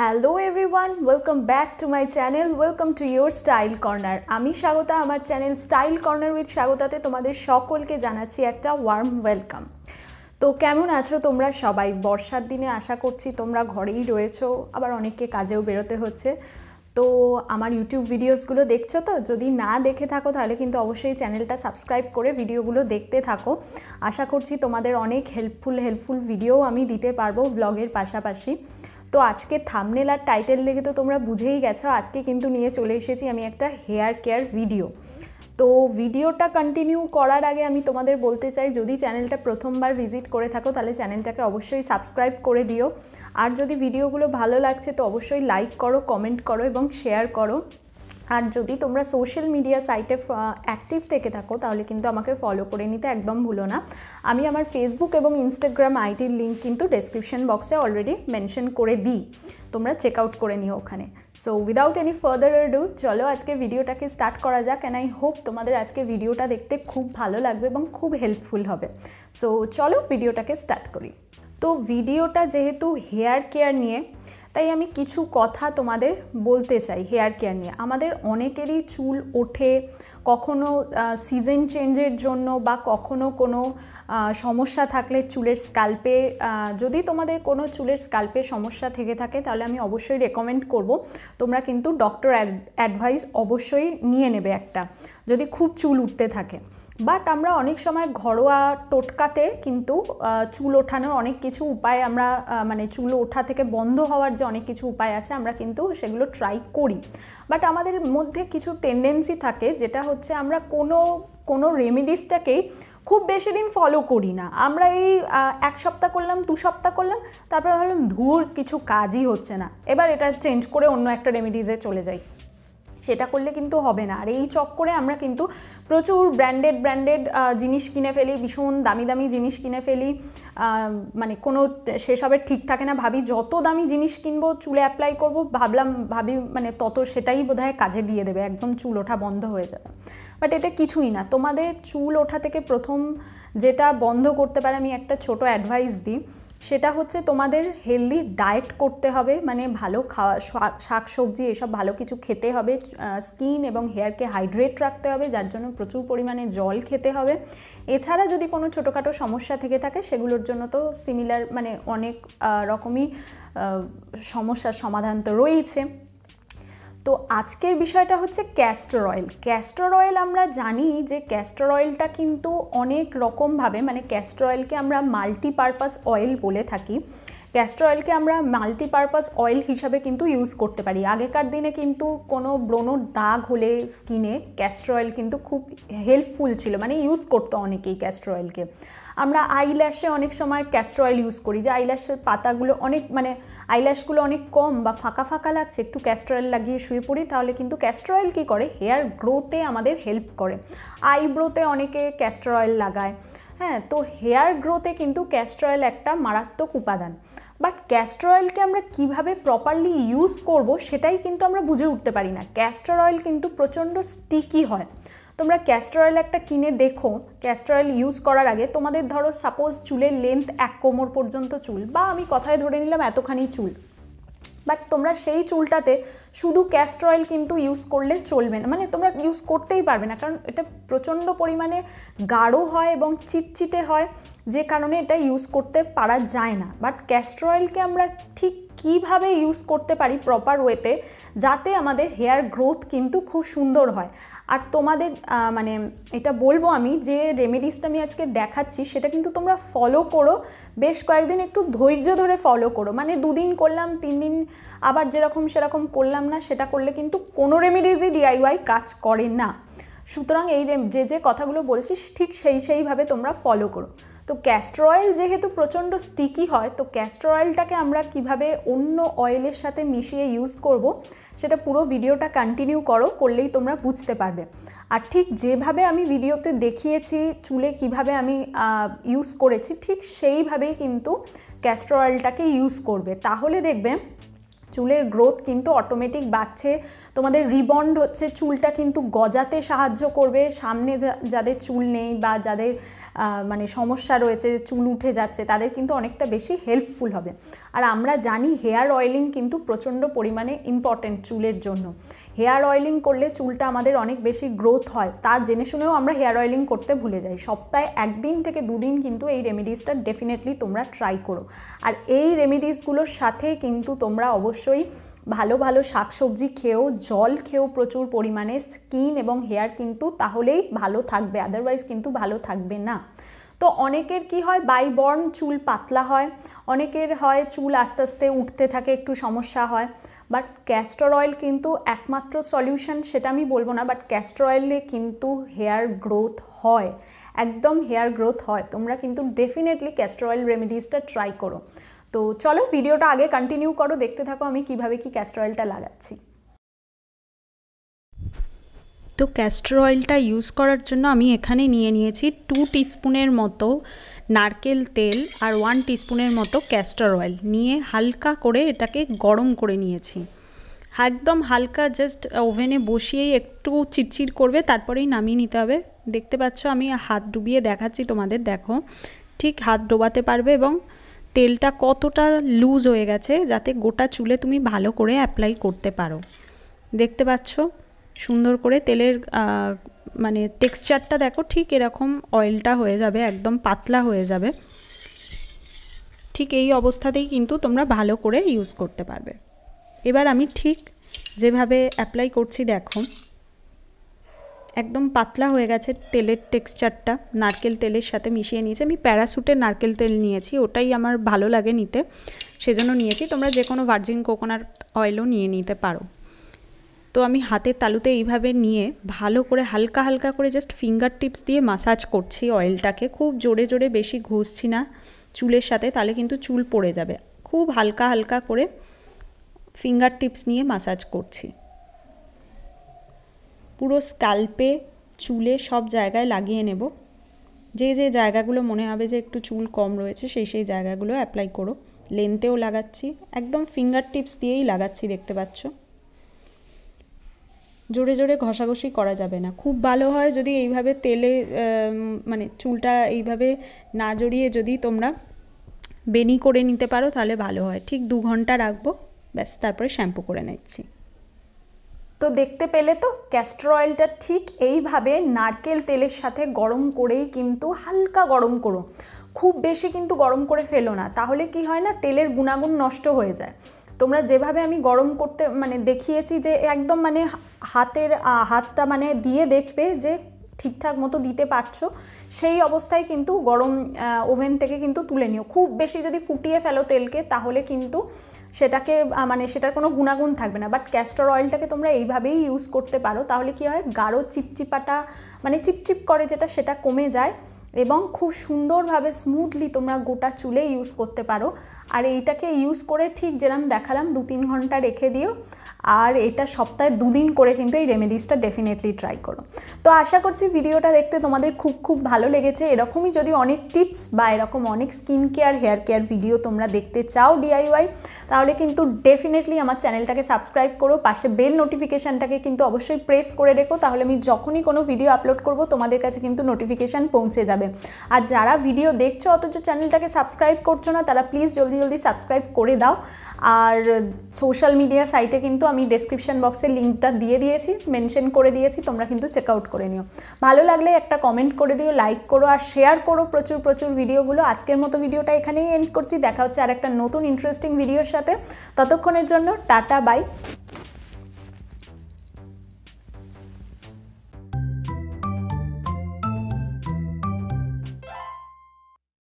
hello everyone welcome back to my channel welcome to your style corner আমি স্বাগতা আমার channel style corner with স্বাগতাতে তোমাদের সকলকে জানাচ্ছি একটা ওয়ার্ম ওয়েলকাম তো কেমন আছো তোমরা সবাই বর্ষার দিনে আশা করছি তোমরা ঘরেই রয়েছো আবার অনেককে কাজেও বেরোতে হচ্ছে তো আমার ইউটিউব ভিডিওসগুলো দেখছো তো যদি না দেখে থাকো তাহলে কিন্তু অবশ্যই চ্যানেলটা সাবস্ক্রাইব করে ভিডিওগুলো দেখতে থাকো আশা করছি তোমাদের অনেক হেল্পফুল হেল্পফুল ভিডিও আমি দিতে পারবো ব্লগের পাশাপাশি তো আজকে থামনেল আর টাইটেল দেখে তো তোমরা বুঝেই গেছো আজকে কিন্তু নিয়ে চলে এসেছি আমি একটা হেয়ার কেয়ার ভিডিও তো ভিডিওটা কন্টিনিউ করার আগে আমি তোমাদের বলতে চাই যদি চ্যানেলটা প্রথমবার ভিজিট করে থাকো তাহলে চ্যানেলটাকে অবশ্যই সাবস্ক্রাইব করে দিও আর যদি ভিডিওগুলো ভালো লাগছে তো অবশ্যই লাইক করো কমেন্ট করো এবং শেয়ার করো আর যদি তোমরা সোশ্যাল মিডিয়া সাইটে অ্যাক্টিভ থেকে থাকো তাহলে কিন্তু আমাকে ফলো করে নিতে একদম ভুলো না আমি আমার ফেসবুক এবং ইনস্টাগ্রাম আইটির লিঙ্ক কিন্তু ডেসক্রিপশন বক্সে অলরেডি মেনশন করে দিই তোমরা চেক আউট করে নিও ওখানে so without any further ado চলো আজকে ভিডিওটাকে স্টার্ট করা যাক অ্যান্ড আই হোপ তোমাদের আজকে ভিডিওটা দেখতে খুব ভালো লাগবে এবং খুব হেল্পফুল হবে সো চলো ভিডিওটাকে স্টার্ট করি তো ভিডিওটা যেহেতু হেয়ার কেয়ার নিয়ে তাই আমি কিছু কথা তোমাদের বলতে চাই হেয়ার কেয়ার নিয়ে আমাদের অনেকেরই চুল ওঠে কখনো সিজন চেঞ্জের জন্য বা কখনো কোনো সমস্যা থাকলে চুলের স্কাল্পে যদি তোমাদের কোনো চুলের স্কাল্পে সমস্যা থেকে থাকে তাহলে আমি অবশ্যই রেকমেন্ড করব তোমরা কিন্তু ডক্টর অ্যাডভাইস অবশ্যই নিয়ে নেবে একটা যদি খুব চুল উঠতে থাকে বাট আমরা অনেক সময় ঘরোয়া টোটকাতে কিন্তু চুল ওঠানোর অনেক কিছু উপায় আমরা মানে চুল ওঠা থেকে বন্ধ হওয়ার যে অনেক কিছু উপায় আছে আমরা কিন্তু সেগুলো ট্রাই করি বাট আমাদের মধ্যে কিছু টেন্ডেন্সি থাকে যেটা হচ্ছে আমরা কোনো কোনো রেমিডিসটাকেই খুব বেশি দিন ফলো করি না আমরা এই এক সপ্তাহ করলাম দু সপ্তাহ করলাম তারপরে ভাবলাম ধূর কিছু কাজই হচ্ছে না এবার এটা চেঞ্জ করে অন্য একটা রেমিডিসে চলে যাই সেটা করলে কিন্তু হবে না আর এই চক্করে আমরা কিন্তু প্রচুর ব্র্যান্ডেড ব্র্যান্ডেড জিনিস কিনে ফেলি ভীষণ দামি দামি জিনিস কিনে ফেলি মানে কোনো সেসবের ঠিক থাকে না ভাবি যত দামি জিনিস কিনবো চুলে অ্যাপ্লাই করব ভাবলাম ভাবি মানে তত সেটাই বোধহয় কাজে দিয়ে দেবে একদম চুল ওঠা বন্ধ হয়ে যাবে বাট এটা কিছুই না তোমাদের চুল ওঠা থেকে প্রথম যেটা বন্ধ করতে পারে আমি একটা ছোট অ্যাডভাইস দিই সেটা হচ্ছে তোমাদের হেলদি ডায়েট করতে হবে মানে ভালো খাওয়া শাক সবজি এসব ভালো কিছু খেতে হবে স্কিন এবং হেয়ারকে হাইড্রেট রাখতে হবে যার জন্য প্রচুর পরিমাণে জল খেতে হবে এছাড়া যদি কোনো ছোটোখাটো সমস্যা থেকে থাকে সেগুলোর জন্য তো সিমিলার মানে অনেক রকমই সমস্যার সমাধান তো রয়েছে তো আজকের বিষয়টা হচ্ছে ক্যাস্টর অয়েল ক্যাস্টর অয়েল আমরা জানি যে ক্যাস্টর অয়েলটা কিন্তু অনেক রকমভাবে মানে ক্যাস্টর অয়েলকে আমরা মাল্টিপারপাস অয়েল বলে থাকি ক্যাস্টর অয়েলকে আমরা মাল্টিপারপাস অয়েল হিসাবে কিন্তু ইউজ করতে পারি আগেকার দিনে কিন্তু কোনো ব্রণর দাগ হলে স্কিনে ক্যাস্টর অয়েল কিন্তু খুব হেল্পফুল ছিল মানে ইউজ করতো অনেকেই ক্যাস্টর অয়েলকে আমরা আইল্যাশে অনেক সময় ক্যাস্টর অয়েল ইউজ করি যে আইল্যাশের পাতাগুলো অনেক মানে আইল্যাশগুলো অনেক কম বা ফাঁকা ফাঁকা লাগছে একটু ক্যাস্টর অয়েল লাগিয়ে শুয়ে পড়ি তাহলে কিন্তু ক্যাস্টর অয়েল কী করে হেয়ার গ্রোথে আমাদের হেল্প করে আইব্রোতে অনেকে ক্যাস্টর অয়েল লাগায় হ্যাঁ তো হেয়ার গ্রোথে কিন্তু ক্যাস্টর অয়েল একটা মারাত্মক উপাদান বাট ক্যাস্টর অয়েলকে আমরা কিভাবে প্রপারলি ইউজ করব সেটাই কিন্তু আমরা বুঝে উঠতে পারি না ক্যাস্টর অয়েল কিন্তু প্রচণ্ড স্টিকি হয় তোমরা ক্যাস্টর অয়েল একটা কিনে দেখো ক্যাস্টর অয়েল ইউজ করার আগে তোমাদের ধরো সাপোজ চুলের লেন্থ এক কোমর পর্যন্ত চুল বা আমি কথায় ধরে নিলাম এতখানি চুল বাট তোমরা সেই চুলটাতে শুধু ক্যাস্টর অয়েল কিন্তু ইউজ করলে চলবে না মানে তোমরা ইউজ করতেই পারবে না কারণ এটা প্রচণ্ড পরিমাণে গাঢ় হয় এবং চিটচিটে হয় যে কারণে এটা ইউজ করতে পারা যায় না বাট ক্যাস্টর অয়েলকে আমরা ঠিক কিভাবে ইউজ করতে পারি প্রপার ওয়েতে যাতে আমাদের হেয়ার গ্রোথ কিন্তু খুব সুন্দর হয় আর তোমাদের মানে এটা বলবো আমি যে রেমেডিসটা আমি আজকে দেখাচ্ছি সেটা কিন্তু তোমরা ফলো করো বেশ কয়েকদিন একটু ধৈর্য ধরে ফলো করো মানে দুদিন করলাম তিন দিন আবার যেরকম সেরকম করলাম না সেটা করলে কিন্তু কোনো রেমেডিসই ডিআইওয়াই কাজ করে না সুতরাং এই যে যে কথাগুলো বলছিস ঠিক সেই সেইভাবে তোমরা ফলো করো তো ক্যাস্টর অয়েল যেহেতু প্রচণ্ড স্টিকি হয় তো ক্যাস্টর অয়েলটাকে আমরা কিভাবে অন্য অয়েলের সাথে মিশিয়ে ইউজ করব সেটা পুরো ভিডিওটা কন্টিনিউ করো করলেই তোমরা বুঝতে পারবে আর ঠিক যেভাবে আমি ভিডিওতে দেখিয়েছি চুলে কিভাবে আমি ইউজ করেছি ঠিক সেইভাবেই কিন্তু ক্যাস্টর অয়েলটাকে ইউজ করবে তাহলে দেখবে চুলের গ্রোথ কিন্তু অটোমেটিক বাড়ছে তোমাদের রিবন্ড হচ্ছে চুলটা কিন্তু গজাতে সাহায্য করবে সামনে যাদের চুল নেই বা যাদের মানে সমস্যা রয়েছে চুল উঠে যাচ্ছে তাদের কিন্তু অনেকটা বেশি হেল্পফুল হবে আর আমরা জানি হেয়ার অয়েলিং কিন্তু প্রচণ্ড পরিমাণে ইম্পর্টেন্ট চুলের জন্য হেয়ার অয়েলিং করলে চুলটা আমাদের অনেক বেশি গ্রোথ হয় তা জেনে শুনেও আমরা হেয়ার অয়েলিং করতে ভুলে যাই সপ্তাহে একদিন থেকে দুদিন কিন্তু এই রেমিডিসটা ডেফিনেটলি তোমরা ট্রাই করো আর এই রেমিডিসগুলোর সাথে কিন্তু তোমরা অবশ্যই ভালো ভালো শাকসবজি খেয়েও জল খেয়েও প্রচুর পরিমাণে স্কিন এবং হেয়ার কিন্তু তাহলেই ভালো থাকবে আদারওয়াইজ কিন্তু ভালো থাকবে না তো অনেকের কি হয় বাই বর্ন চুল পাতলা হয় অনেকের হয় চুল আস্তে আস্তে উঠতে থাকে একটু সমস্যা হয় বাট ক্যাস্টর অয়েল কিন্তু একমাত্র সলিউশন সেটা আমি বলবো না বাট ক্যাস্টর অয়েলে কিন্তু হেয়ার গ্রোথ হয় একদম হেয়ার গ্রোথ হয় তোমরা কিন্তু ডেফিনেটলি ক্যাস্টর অয়েল রেমেডিসটা ট্রাই করো তো চলো ভিডিওটা আগে কন্টিনিউ করো দেখতে থাকো আমি কিভাবে কি ক্যাস্টর অয়েলটা লাগাচ্ছি তো ক্যাস্টর অয়েলটা ইউজ করার জন্য আমি এখানে নিয়ে নিয়েছি টু টিস্পুনের মতো নারকেল তেল আর ওয়ান টিস্পুনের মতো ক্যাস্টর অয়েল নিয়ে হালকা করে এটাকে গরম করে নিয়েছি একদম হালকা জাস্ট ওভেনে বসিয়েই একটু চিটচিট করবে তারপরেই নামিয়ে নিতে হবে দেখতে পাচ্ছ আমি হাত ডুবিয়ে দেখাচ্ছি তোমাদের দেখো ঠিক হাত ডোবাতে পারবে এবং তেলটা কতটা লুজ হয়ে গেছে যাতে গোটা চুলে তুমি ভালো করে অ্যাপ্লাই করতে পারো দেখতে পাচ্ছ সুন্দর করে তেলের মানে টেক্সচারটা দেখো ঠিক এরকম অয়েলটা হয়ে যাবে একদম পাতলা হয়ে যাবে ঠিক এই অবস্থাতেই কিন্তু তোমরা ভালো করে ইউজ করতে পারবে এবার আমি ঠিক যেভাবে অ্যাপ্লাই করছি দেখো একদম পাতলা হয়ে গেছে তেলের টেক্সচারটা নারকেল তেলের সাথে মিশিয়ে নিয়েছি আমি প্যারাসুটের নারকেল তেল নিয়েছি ওটাই আমার ভালো লাগে নিতে সেজন্য নিয়েছি তোমরা যে কোনো ভার্জিন কোকোনাট অয়েলও নিয়ে নিতে পারো তো আমি হাতের তালুতে এইভাবে নিয়ে ভালো করে হালকা হালকা করে জাস্ট ফিঙ্গার টিপস দিয়ে মাসাজ করছি অয়েলটাকে খুব জোরে জোরে বেশি ঘষছি না চুলের সাথে তাহলে কিন্তু চুল পড়ে যাবে খুব হালকা হালকা করে ফিঙ্গার টিপস নিয়ে মাসাজ করছি পুরো স্কাল্পে চুলে সব জায়গায় লাগিয়ে নেব যে যে জায়গাগুলো মনে হবে যে একটু চুল কম রয়েছে সেই সেই জায়গাগুলো অ্যাপ্লাই করো লেন্থেও লাগাচ্ছি একদম ফিঙ্গার টিপস দিয়েই লাগাচ্ছি দেখতে পাচ্ছ জোরে জোরে ঘষাঘষি করা যাবে না খুব ভালো হয় যদি এইভাবে তেলে মানে চুলটা এইভাবে না জড়িয়ে যদি তোমরা বেনি করে নিতে পারো তাহলে ভালো হয় ঠিক দু ঘন্টা রাখবো ব্যাস তারপরে শ্যাম্পু করে নিচ্ছি তো দেখতে পেলে তো ক্যাস্টর অয়েলটা ঠিক এইভাবে নারকেল তেলের সাথে গরম করেই কিন্তু হালকা গরম করো খুব বেশি কিন্তু গরম করে ফেলো না তাহলে কি হয় না তেলের গুণাগুণ নষ্ট হয়ে যায় তোমরা যেভাবে আমি গরম করতে মানে দেখিয়েছি যে একদম মানে হাতের হাতটা মানে দিয়ে দেখবে যে ঠিকঠাক মতো দিতে পারছো সেই অবস্থায় কিন্তু গরম ওভেন থেকে কিন্তু তুলে নিও খুব বেশি যদি ফুটিয়ে ফেলো তেলকে তাহলে কিন্তু সেটাকে মানে সেটার কোনো গুণাগুণ থাকবে না বাট ক্যাস্টর অয়েলটাকে তোমরা এইভাবেই ইউজ করতে পারো তাহলে কি হয় গাঢ় চিপচিপাটা মানে চিপচিপ করে যেটা সেটা কমে যায় এবং খুব সুন্দরভাবে স্মুথলি তোমরা গোটা চুলে ইউজ করতে পারো আর এইটাকে ইউজ করে ঠিক যেরকম দেখালাম দু তিন ঘন্টা রেখে দিও আর এটা সপ্তাহে দুদিন করে কিন্তু এই রেমেডিসটা ডেফিনেটলি ট্রাই করো তো আশা করছি ভিডিওটা দেখতে তোমাদের খুব খুব ভালো লেগেছে এরকমই যদি অনেক টিপস বা এরকম অনেক skin care hair care video তোমরা দেখতে চাও ডিআইওয়াই তাহলে কিন্তু ডেফিনেটলি আমার চ্যানেলটাকে সাবস্ক্রাইব করো পাশে বেল নোটিফিকেশানটাকে কিন্তু অবশ্যই প্রেস করে রেখো তাহলে আমি যখনই কোনো ভিডিও আপলোড করব তোমাদের কাছে কিন্তু নোটিফিকেশান পৌঁছে যাবে আর যারা ভিডিও দেখছো অথচ চ্যানেলটাকে সাবস্ক্রাইব করছো না তারা প্লিজ জলদি জলদি সাবস্ক্রাইব করে দাও আর সোশ্যাল মিডিয়া সাইটে কিন্তু আমি ডেসক্রিপশান বক্সে লিঙ্কটা দিয়ে দিয়েছি মেনশন করে দিয়েছি তোমরা কিন্তু চেক আউট করে নিও ভালো লাগলে একটা কমেন্ট করে দিও লাইক করো আর শেয়ার করো প্রচুর প্রচুর ভিডিওগুলো আজকের মতো ভিডিওটা এখানেই এন্ড করছি দেখা হচ্ছে আর একটা নতুন ইন্টারেস্টিং ভিডিওর সাথে ততক্ষণের জন্য টাটা বাই